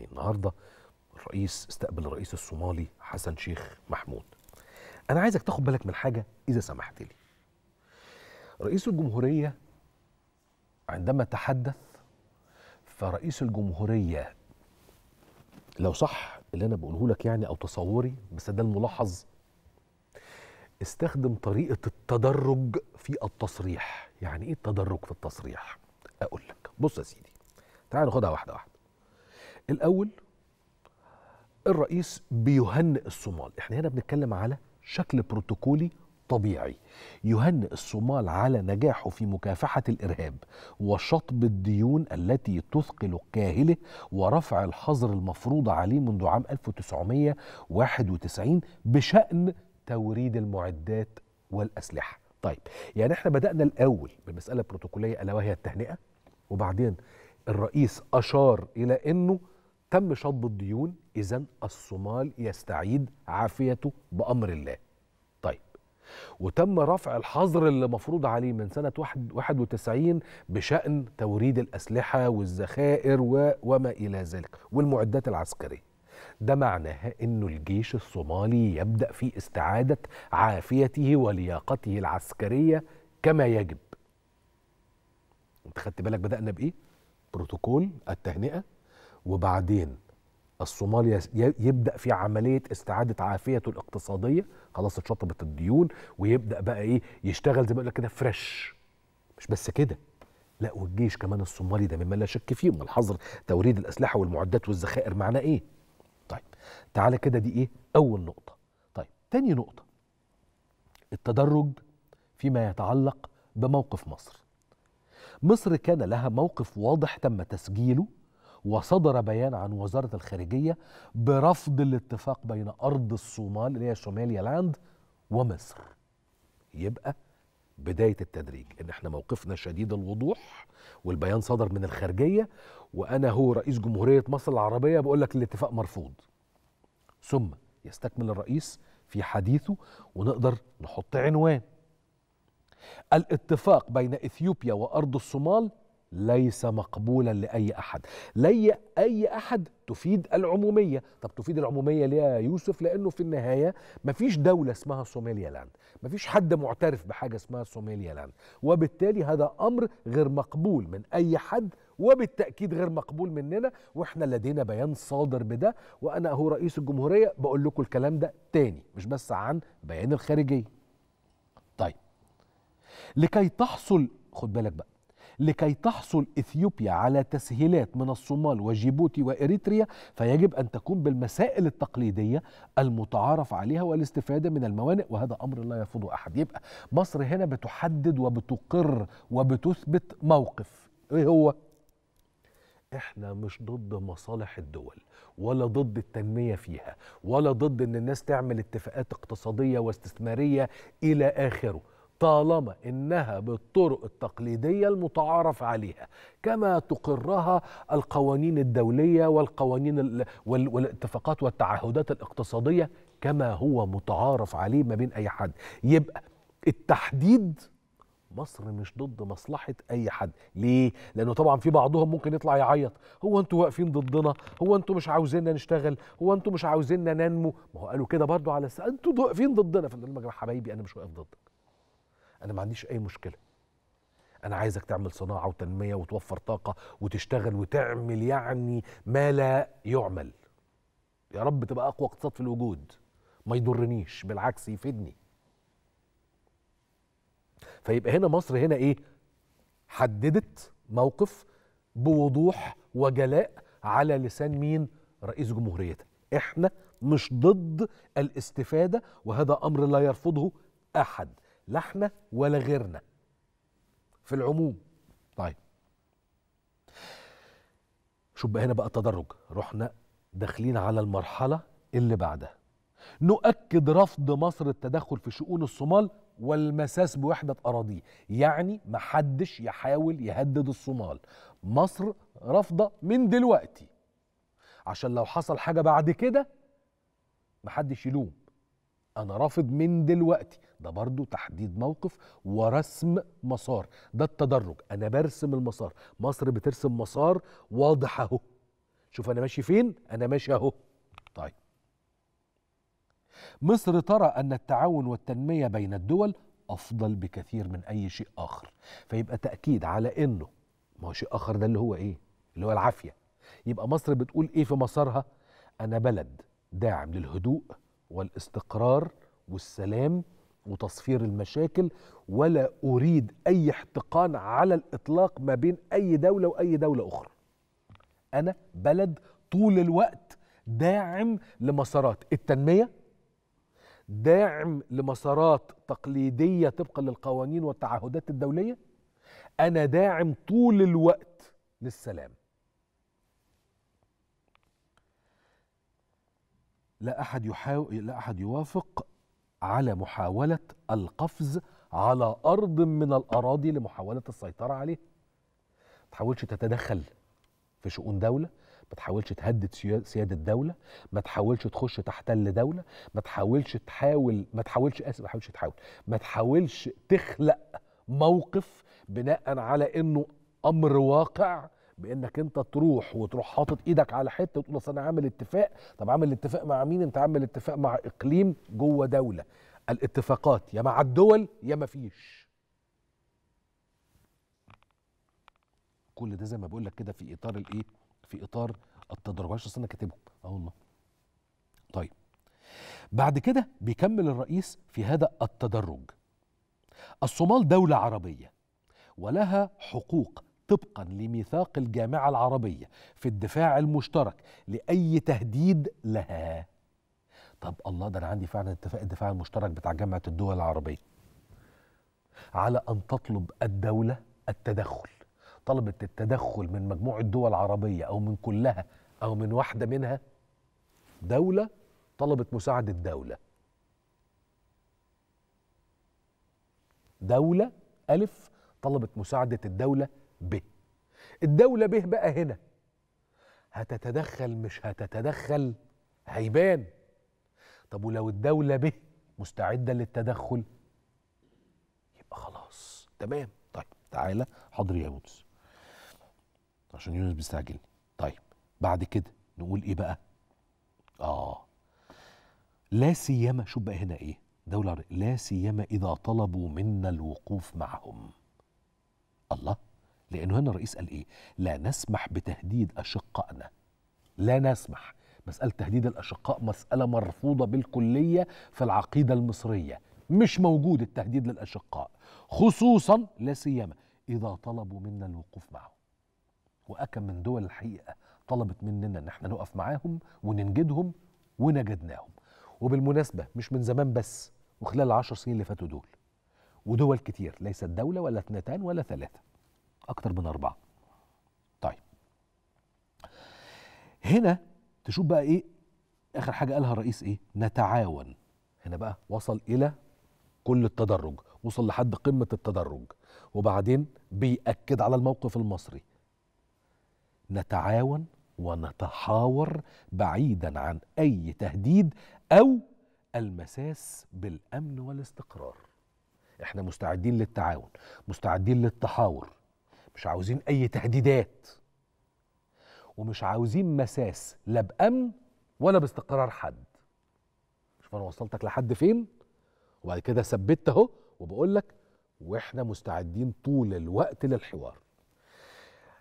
النهارده الرئيس استقبل الرئيس الصومالي حسن شيخ محمود انا عايزك تاخد بالك من حاجه اذا سمحت لي رئيس الجمهوريه عندما تحدث فرئيس الجمهوريه لو صح اللي انا بقوله لك يعني او تصوري بس ده الملاحظ استخدم طريقه التدرج في التصريح يعني ايه التدرج في التصريح اقول لك بص يا سيدي تعال ناخدها واحده واحده الاول الرئيس بيهنئ الصومال احنا هنا بنتكلم على شكل بروتوكولي طبيعي يهنئ الصومال على نجاحه في مكافحة الإرهاب وشطب الديون التي تثقل كاهله ورفع الحظر المفروض عليه منذ عام 1991 بشأن توريد المعدات والأسلحة طيب يعني احنا بدأنا الأول بمسألة بروتوكولية ألا وهي التهنئة وبعدين الرئيس أشار إلى أنه تم شطب الديون إذا الصومال يستعيد عافيته بأمر الله طيب وتم رفع الحظر اللي مفروض عليه من سنة 91 بشأن توريد الأسلحة والذخائر وما إلى ذلك والمعدات العسكرية ده معناها انه الجيش الصومالي يبدا في استعاده عافيته ولياقته العسكريه كما يجب انت خدت بالك بدانا بايه بروتوكول التهنئه وبعدين الصومال يبدا في عمليه استعاده عافيته الاقتصاديه خلاص اتشطبت الديون ويبدا بقى ايه يشتغل زي ما لك كده فريش مش بس كده لا والجيش كمان الصومالي ده مما لا شك فيه من حظر توريد الاسلحه والمعدات والذخائر معناه ايه طيب تعالى كده دي ايه اول نقطه طيب تاني نقطه التدرج فيما يتعلق بموقف مصر مصر كان لها موقف واضح تم تسجيله وصدر بيان عن وزارة الخارجية برفض الاتفاق بين أرض الصومال اللي هي شوماليا لاند ومصر يبقى بداية التدريج إن احنا موقفنا شديد الوضوح والبيان صدر من الخارجية وأنا هو رئيس جمهورية مصر العربية بقول لك الاتفاق مرفوض ثم يستكمل الرئيس في حديثه ونقدر نحط عنوان الاتفاق بين إثيوبيا وأرض الصومال ليس مقبولا لأي أحد لاي أي أحد تفيد العمومية طب تفيد العمومية ليه يا يوسف لأنه في النهاية مفيش دولة اسمها صوماليا لاند مفيش حد معترف بحاجة اسمها صوماليا لاند وبالتالي هذا أمر غير مقبول من أي حد وبالتأكيد غير مقبول مننا وإحنا لدينا بيان صادر بده وأنا أهو رئيس الجمهورية بقول لكم الكلام ده تاني مش بس عن بيان الخارجية طيب لكي تحصل خد بالك بقى لكي تحصل إثيوبيا على تسهيلات من الصومال وجيبوتي وإريتريا فيجب أن تكون بالمسائل التقليدية المتعارف عليها والاستفادة من الموانئ وهذا أمر لا يرفضه أحد يبقى مصر هنا بتحدد وبتقر وبتثبت موقف إيه هو؟ احنا مش ضد مصالح الدول ولا ضد التنمية فيها ولا ضد ان الناس تعمل اتفاقات اقتصادية واستثمارية الى اخره طالما انها بالطرق التقليديه المتعارف عليها كما تقرها القوانين الدوليه والقوانين والاتفاقات والتعهدات الاقتصاديه كما هو متعارف عليه ما بين اي حد يبقى التحديد مصر مش ضد مصلحة أي حد ليه؟ لأنه طبعا في بعضهم ممكن يطلع يعيط هو أنتوا واقفين ضدنا هو أنتوا مش عاوزيننا نشتغل هو أنتوا مش عاوزيننا ننمو ما هو قالوا كده برضو على أنتوا واقفين ضدنا فنقول لهم يا حبايبي أنا مش واقف ضدك انا ما عنديش اي مشكله انا عايزك تعمل صناعه وتنميه وتوفر طاقه وتشتغل وتعمل يعني ما لا يعمل يا رب تبقى اقوى اقتصاد في الوجود ما يضرنيش بالعكس يفيدني فيبقى هنا مصر هنا ايه حددت موقف بوضوح وجلاء على لسان مين رئيس جمهوريتها احنا مش ضد الاستفاده وهذا امر لا يرفضه احد لا احنا ولا غيرنا في العموم طيب شوف بقى هنا بقى التدرج رحنا داخلين على المرحله اللي بعدها نؤكد رفض مصر التدخل في شؤون الصومال والمساس بوحده اراضيه يعني محدش يحاول يهدد الصومال مصر رافضه من دلوقتي عشان لو حصل حاجه بعد كده محدش يلوم انا رافض من دلوقتي ده برضو تحديد موقف ورسم مسار ده التدرج انا برسم المسار مصر بترسم مسار واضح اهو شوف انا ماشي فين انا ماشي اهو طيب مصر ترى ان التعاون والتنميه بين الدول افضل بكثير من اي شيء اخر فيبقى تاكيد على انه ما هو شيء اخر ده اللي هو ايه اللي هو العافيه يبقى مصر بتقول ايه في مسارها انا بلد داعم للهدوء والاستقرار والسلام وتصفير المشاكل ولا اريد اي احتقان على الاطلاق ما بين اي دوله واي دوله اخرى انا بلد طول الوقت داعم لمسارات التنميه داعم لمسارات تقليديه طبقا للقوانين والتعهدات الدوليه انا داعم طول الوقت للسلام لا احد يحاول لا احد يوافق على محاولة القفز على أرض من الأراضي لمحاولة السيطرة عليه ما تحاولش تتدخل في شؤون دولة ما تحاولش تهدد سيادة دولة ما تحاولش تخش تحتل دولة ما تحاولش تحاول ما تحاولش آسف ما تحاولش تحاول ما تحاولش تخلق موقف بناء على انه امر واقع بانك انت تروح وتروح حاطط ايدك على حته وتقول اصل انا عامل اتفاق طب عامل اتفاق مع مين انت عامل اتفاق مع اقليم جوه دوله الاتفاقات يا مع الدول يا ما فيش كل ده زي ما بقول لك كده في اطار الايه في اطار التدرجات اصل انا كاتبه اه والله طيب بعد كده بيكمل الرئيس في هذا التدرج الصومال دولة عربية ولها حقوق طبقا لميثاق الجامعة العربية في الدفاع المشترك لأي تهديد لها طب الله ده أنا عندي فعلا اتفاق الدفاع المشترك بتاع جامعة الدول العربية على أن تطلب الدولة التدخل طلبت التدخل من مجموعة دول عربية أو من كلها أو من واحدة منها دولة طلبت مساعدة دولة دولة ألف طلبت مساعدة الدولة ب الدولة به بقى هنا هتتدخل مش هتتدخل هيبان طب ولو الدولة به مستعدة للتدخل يبقى خلاص تمام طيب تعالى حاضر يا يونس عشان يونس بيستعجلني طيب بعد كده نقول ايه بقى اه لا سيما شوف بقى هنا ايه دولة لا سيما اذا طلبوا منا الوقوف معهم الله لانه هنا الرئيس قال ايه لا نسمح بتهديد اشقائنا لا نسمح مساله تهديد الاشقاء مساله مرفوضه بالكليه في العقيده المصريه مش موجود التهديد للاشقاء خصوصا لا سيما اذا طلبوا منا الوقوف معهم واكم من دول الحقيقه طلبت مننا ان احنا نقف معاهم وننجدهم ونجدناهم وبالمناسبه مش من زمان بس وخلال العشر سنين اللي فاتوا دول ودول كتير ليست دولة ولا اثنتان ولا ثلاثة اكتر من اربعه طيب هنا تشوف بقى ايه اخر حاجه قالها الرئيس ايه نتعاون هنا بقى وصل الى كل التدرج وصل لحد قمه التدرج وبعدين بيأكد على الموقف المصري نتعاون ونتحاور بعيدا عن اي تهديد او المساس بالامن والاستقرار احنا مستعدين للتعاون مستعدين للتحاور مش عاوزين اي تهديدات ومش عاوزين مساس لا بامن ولا باستقرار حد شوف انا وصلتك لحد فين وبعد كده ثبتت اهو وبقول لك واحنا مستعدين طول الوقت للحوار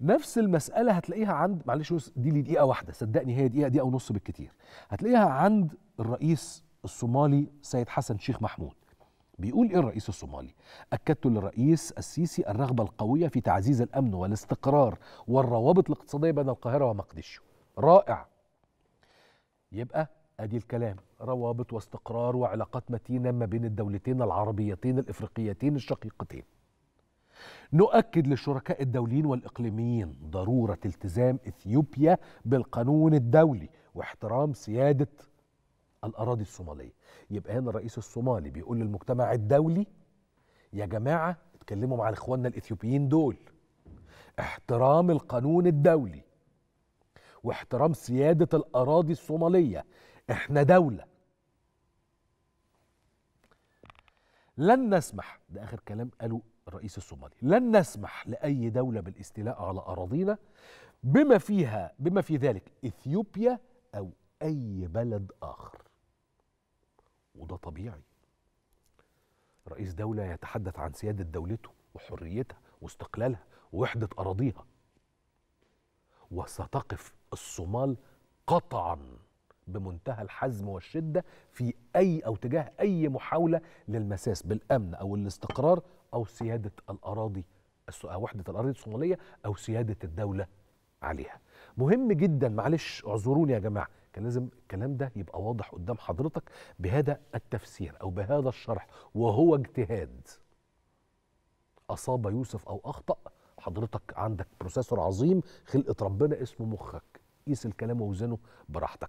نفس المسألة هتلاقيها عند معلش دي لي دقيقة واحدة صدقني هي دقيقة دقيقة ونص بالكتير هتلاقيها عند الرئيس الصومالي سيد حسن شيخ محمود بيقول إيه الرئيس الصومالي أكدت للرئيس السيسي الرغبة القوية في تعزيز الأمن والاستقرار والروابط الاقتصادية بين القاهرة ومقدشو رائع يبقى أدي الكلام روابط واستقرار وعلاقات متينة ما بين الدولتين العربيتين الإفريقيتين الشقيقتين نؤكد للشركاء الدوليين والإقليميين ضرورة التزام إثيوبيا بالقانون الدولي واحترام سيادة الاراضي الصوماليه يبقى هنا الرئيس الصومالي بيقول للمجتمع الدولي يا جماعه اتكلموا مع اخواننا الاثيوبيين دول احترام القانون الدولي واحترام سياده الاراضي الصوماليه احنا دوله لن نسمح ده اخر كلام قاله الرئيس الصومالي لن نسمح لاي دوله بالاستيلاء على اراضينا بما فيها بما في ذلك اثيوبيا او اي بلد اخر وده طبيعي رئيس دولة يتحدث عن سيادة دولته وحريتها واستقلالها ووحدة أراضيها وستقف الصومال قطعا بمنتهى الحزم والشدة في أي أو تجاه أي محاولة للمساس بالأمن أو الاستقرار أو سيادة الأراضي وحدة الأراضي الصومالية أو سيادة الدولة عليها مهم جدا معلش اعذروني يا جماعة كان لازم الكلام ده يبقى واضح قدام حضرتك بهذا التفسير او بهذا الشرح وهو اجتهاد اصاب يوسف او اخطا حضرتك عندك بروسيسور عظيم خلقه ربنا اسمه مخك قيس الكلام ووزنه براحتك